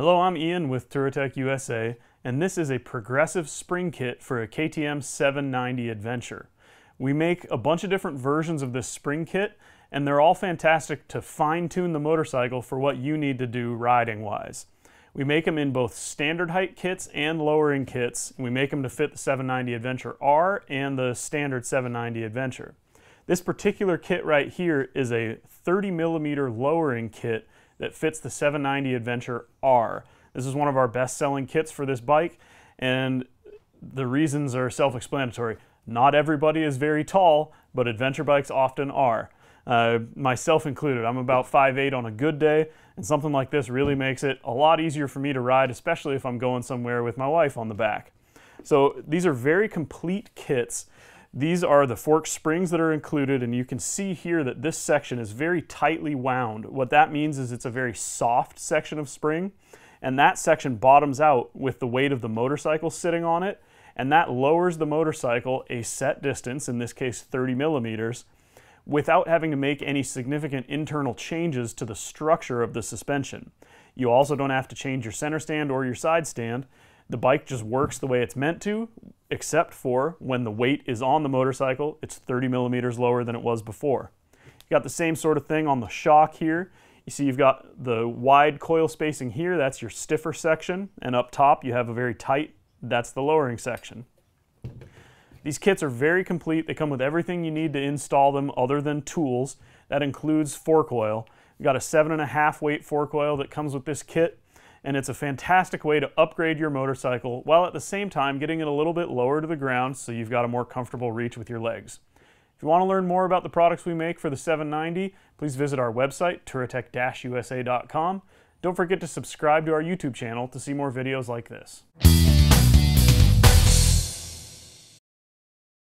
Hello, I'm Ian with Turotech USA, and this is a progressive spring kit for a KTM 790 Adventure. We make a bunch of different versions of this spring kit, and they're all fantastic to fine tune the motorcycle for what you need to do riding wise. We make them in both standard height kits and lowering kits. And we make them to fit the 790 Adventure R and the standard 790 Adventure. This particular kit right here is a 30 millimeter lowering kit that fits the 790 Adventure R. This is one of our best selling kits for this bike and the reasons are self-explanatory. Not everybody is very tall, but adventure bikes often are. Uh, myself included. I'm about 5'8 on a good day, and something like this really makes it a lot easier for me to ride, especially if I'm going somewhere with my wife on the back. So these are very complete kits. These are the fork springs that are included and you can see here that this section is very tightly wound. What that means is it's a very soft section of spring and that section bottoms out with the weight of the motorcycle sitting on it and that lowers the motorcycle a set distance, in this case 30 millimeters, without having to make any significant internal changes to the structure of the suspension. You also don't have to change your center stand or your side stand the bike just works the way it's meant to, except for when the weight is on the motorcycle, it's 30 millimeters lower than it was before. You got the same sort of thing on the shock here. You see you've got the wide coil spacing here, that's your stiffer section, and up top you have a very tight, that's the lowering section. These kits are very complete. They come with everything you need to install them other than tools. That includes fork oil. We've got a seven and a half weight fork oil that comes with this kit and it's a fantastic way to upgrade your motorcycle while at the same time getting it a little bit lower to the ground so you've got a more comfortable reach with your legs. If you want to learn more about the products we make for the 790, please visit our website, turatech-usa.com. Don't forget to subscribe to our YouTube channel to see more videos like this.